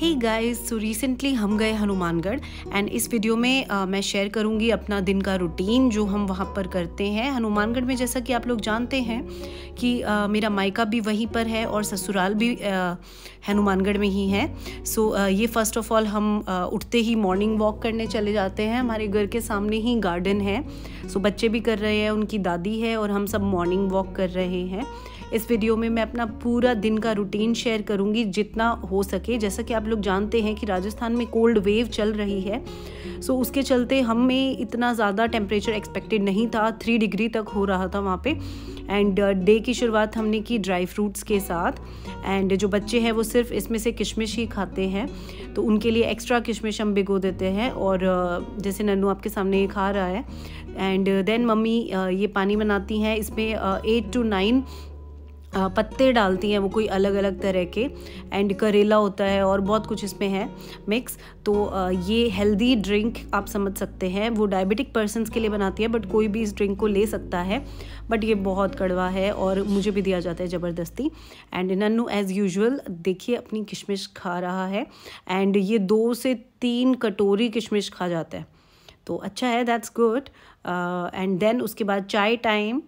ही guys so recently हम गए Hanumangarh and इस वीडियो में आ, मैं शेयर करूँगी अपना दिन का रूटीन जो हम वहाँ पर करते हैं हनुमानगढ़ में जैसा कि आप लोग जानते हैं कि आ, मेरा मायका भी वहीं पर है और ससुराल भी हनुमानगढ़ में ही है सो so, ये फ़र्स्ट ऑफ ऑल हम आ, उठते ही मॉर्निंग वॉक करने चले जाते हैं हमारे घर के सामने ही गार्डन है सो so, बच्चे भी कर रहे हैं उनकी दादी है और हम सब मॉर्निंग वॉक कर रहे हैं इस वीडियो में मैं अपना पूरा दिन का रूटीन शेयर करूँगी जितना हो सके जैसा कि आप लोग जानते हैं कि राजस्थान में कोल्ड वेव चल रही है सो उसके चलते हमें इतना ज़्यादा टेम्परेचर एक्सपेक्टेड नहीं था थ्री डिग्री तक हो रहा था वहाँ पर एंड डे की शुरुआत हमने की ड्राई फ्रूट्स के साथ एंड जो बच्चे हैं वो सिर्फ इसमें से किशमिश ही खाते हैं तो उनके लिए एक्स्ट्रा किशमिश हम भिगो देते हैं और uh, जैसे नन्नू आपके सामने ये खा रहा है and then uh, mummy uh, ये पानी बनाती हैं इसमें एट टू नाइन पत्ते डालती हैं वो कोई अलग अलग तरह के एंड करेला होता है और बहुत कुछ इसमें है मिक्स तो ये हेल्दी ड्रिंक आप समझ सकते हैं वो डायबिटिक पर्सनस के लिए बनाती है बट कोई भी इस ड्रिंक को ले सकता है बट ये बहुत कड़वा है और मुझे भी दिया जाता है ज़बरदस्ती एंड नन्नू एज़ यूजल देखिए अपनी किशमिश खा रहा है एंड ये दो से तीन कटोरी किशमिश खा जाता है तो अच्छा है दैट्स गुड एंड देन उसके बाद चाय टाइम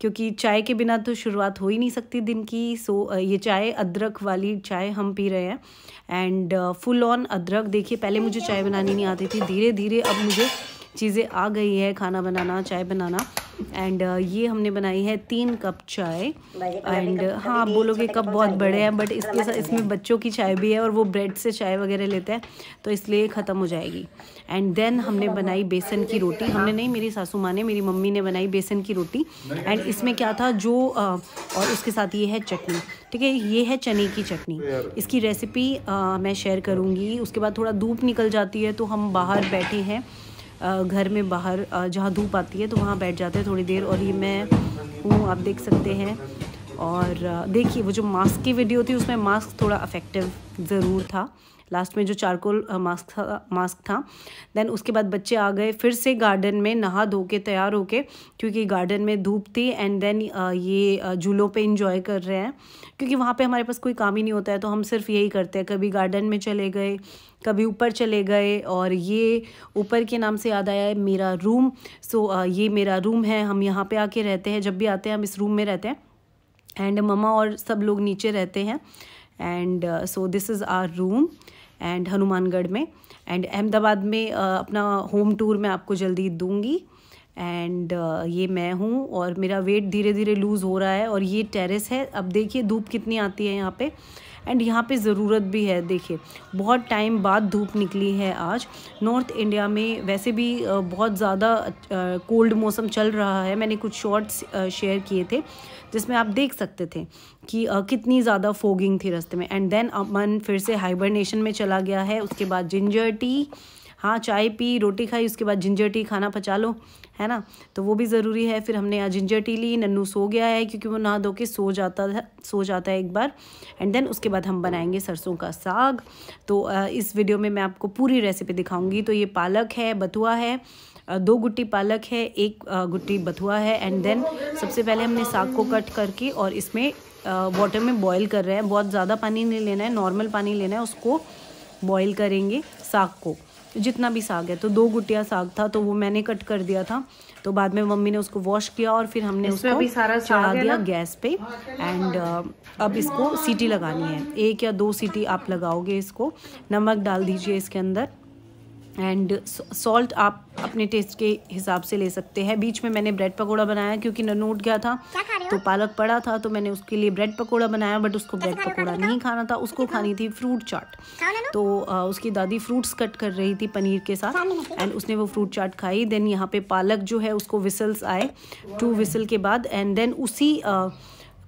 क्योंकि चाय के बिना तो शुरुआत हो ही नहीं सकती दिन की सो ये चाय अदरक वाली चाय हम पी रहे हैं एंड फुल ऑन अदरक देखिए पहले मुझे चाय बनानी नहीं आती थी धीरे धीरे अब मुझे चीज़ें आ गई है खाना बनाना चाय बनाना एंड uh, ये हमने बनाई है तीन कप चाय एंड तो हाँ आप बोलोगे कप बहुत बड़े हैं बट इसके साथ इसमें बच्चों की चाय भी है और वो ब्रेड से चाय वगैरह लेते हैं तो इसलिए ख़त्म हो जाएगी एंड देन हमने बनाई बेसन की रोटी हमने नहीं मेरी सासू माँ ने मेरी मम्मी ने बनाई बेसन की रोटी एंड इसमें क्या था जो और उसके साथ ये है चटनी ठीक है ये है चने की चटनी इसकी रेसिपी मैं शेयर करूँगी उसके बाद थोड़ा धूप निकल जाती है तो हम बाहर बैठे हैं घर में बाहर जहाँ धूप आती है तो वहाँ बैठ जाते हैं थोड़ी देर और ये मैं हूँ आप देख सकते हैं और देखिए वो जो मास्क की वीडियो थी उसमें मास्क थोड़ा अफेक्टिव ज़रूर था लास्ट में जो चारकोल मास्क था मास्क था देन उसके बाद बच्चे आ गए फिर से गार्डन में नहा धो के तैयार होके क्योंकि गार्डन में धूप थी एंड देन ये झूलों पे इंजॉय कर रहे हैं क्योंकि वहाँ पे हमारे पास कोई काम ही नहीं होता है तो हम सिर्फ यही करते हैं कभी गार्डन में चले गए कभी ऊपर चले गए और ये ऊपर के नाम से याद आया है मेरा रूम सो ये मेरा रूम है हम यहाँ पर आके रहते हैं जब भी आते हैं हम इस रूम में रहते हैं एंड ममा और सब लोग नीचे रहते हैं and so this is our room and Hanumangarh में एंड अहमदाबाद में uh, अपना होम टूर मैं आपको जल्दी दूँगी एंड uh, ये मैं हूँ और मेरा वेट धीरे धीरे लूज़ हो रहा है और ये टेरेस है अब देखिए धूप कितनी आती है यहाँ पे एंड यहाँ पे ज़रूरत भी है देखिए बहुत टाइम बाद धूप निकली है आज नॉर्थ इंडिया में वैसे भी बहुत ज़्यादा कोल्ड मौसम चल रहा है मैंने कुछ शॉर्ट्स शेयर किए थे जिसमें आप देख सकते थे कि कितनी ज़्यादा फोगिंग थी रास्ते में एंड देन अमन फिर से हाइबरनेशन में चला गया है उसके बाद जिंजर टी हाँ चाय पी रोटी खाई उसके बाद जिंजर टी खाना पचा लो है ना तो वो भी ज़रूरी है फिर हमने आज जिंजर टी ली नन्नू सो गया है क्योंकि वो नहा धो के सो जाता था सो जाता है एक बार एंड देन उसके बाद हम बनाएंगे सरसों का साग तो इस वीडियो में मैं आपको पूरी रेसिपी दिखाऊंगी तो ये पालक है बथुआ है दो गुट्टी पालक है एक गुट्टी बथुआ है एंड देन सबसे पहले हमने साग को कट करके और इसमें वाटर में बॉईल कर रहे हैं बहुत ज़्यादा पानी नहीं लेना है नॉर्मल पानी लेना है उसको बॉईल करेंगे साग को जितना भी साग है तो दो गुटिया साग था तो वो मैंने कट कर दिया था तो बाद में मम्मी ने उसको वॉश किया और फिर हमने उसको सारा चढ़ा दिया गैस पे एंड uh, अब इसको सीटी लगानी है एक या दो सीटी आप लगाओगे इसको नमक डाल दीजिए इसके अंदर एंड सॉल्ट आप अपने टेस्ट के हिसाब से ले सकते हैं बीच में मैंने ब्रेड पकोड़ा बनाया क्योंकि ननूट गया था तो पालक पड़ा था तो मैंने उसके लिए ब्रेड पकोड़ा बनाया बट उसको ब्रेड पकोड़ा नहीं खाना था उसको खानी थी फ्रूट चाट तो आ, उसकी दादी फ्रूट्स कट कर रही थी पनीर के साथ एंड उसने वो फ्रूट चाट खाई देन यहाँ पे पालक जो है उसको विसल्स आए टू विसल के बाद एंड देन उसी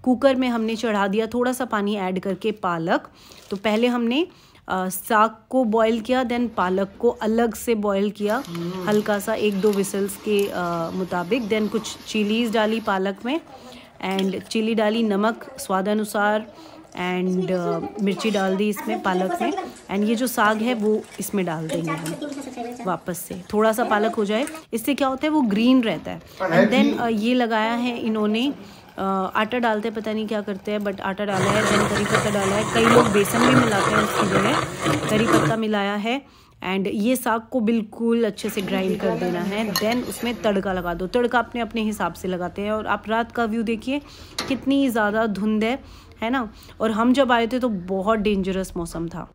कुकर में हमने चढ़ा दिया थोड़ा सा पानी ऐड करके पालक तो पहले हमने साग को बॉईल किया देन पालक को अलग से बॉईल किया hmm. हल्का सा एक दो विसल्स के मुताबिक देन कुछ चिलीज़ डाली पालक में एंड चिली डाली नमक स्वाद अनुसार एंड uh, मिर्ची डाल दी इसमें पालक में एंड ये जो साग है वो इसमें डाल देंगे हम वापस से थोड़ा सा पालक हो जाए इससे क्या होता है वो ग्रीन रहता है एंड देन uh, ये लगाया है इन्होंने आटा डालते हैं पता नहीं क्या करते हैं बट आटा डाला है देन करी पत्ता डाला है कई लोग बेसन भी मिलाते हैं उसकी जगह करी पत्ता मिलाया है एंड ये साग को बिल्कुल अच्छे से ग्राइंड कर देना है देन उसमें तड़का लगा दो तड़का अपने अपने हिसाब से लगाते हैं और आप रात का व्यू देखिए कितनी ज़्यादा धुंध है है ना और हम जब आए थे तो बहुत डेंजरस मौसम था